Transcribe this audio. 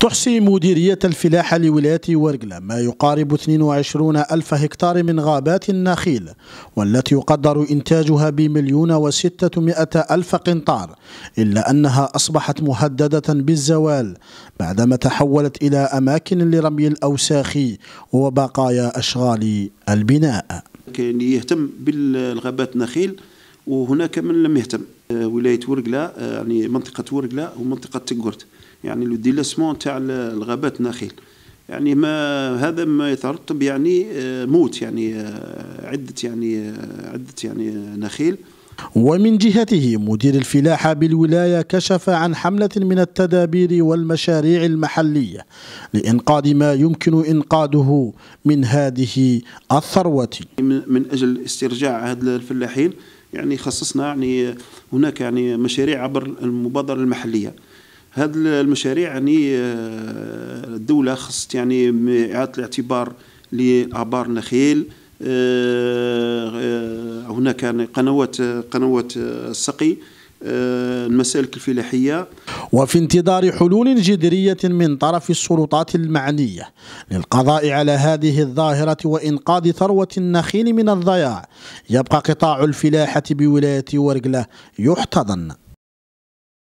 تحصي مديرية الفلاحة لولاية ورقلة ما يقارب 22 ألف هكتار من غابات النخيل والتي يقدر إنتاجها بمليون وستمائة ألف قنطار إلا أنها أصبحت مهددة بالزوال بعدما تحولت إلى أماكن لرمي الأوساخ وبقايا أشغال البناء كان يهتم بالغابات النخيل وهناك من لم يهتم آه، ولايه ورقله آه، يعني منطقه ورقله ومنطقه تقورت يعني لو ديلاسمون تاع الغابات النخيل يعني ما هذا ما يترتب يعني آه، موت يعني عده يعني عده يعني نخيل ومن جهته مدير الفلاحة بالولاية كشف عن حملة من التدابير والمشاريع المحلية لإنقاذ ما يمكن إنقاذه من هذه الثروة من أجل استرجاع هذه الفلاحين يعني خصصنا يعني هناك يعني مشاريع عبر المبادرة المحلية هذه المشاريع يعني آه، الدولة خصت يعني إعادة الاعتبار لآبار النخيل آه، آه، هناك يعني قنوات قنوات السقي آه، آه، المسالك الفلاحية وفي انتظار حلول جذرية من طرف السلطات المعنية للقضاء على هذه الظاهرة وإنقاذ ثروة النخيل من الضياع يبقى قطاع الفلاحة بولاية ورقلة يحتضن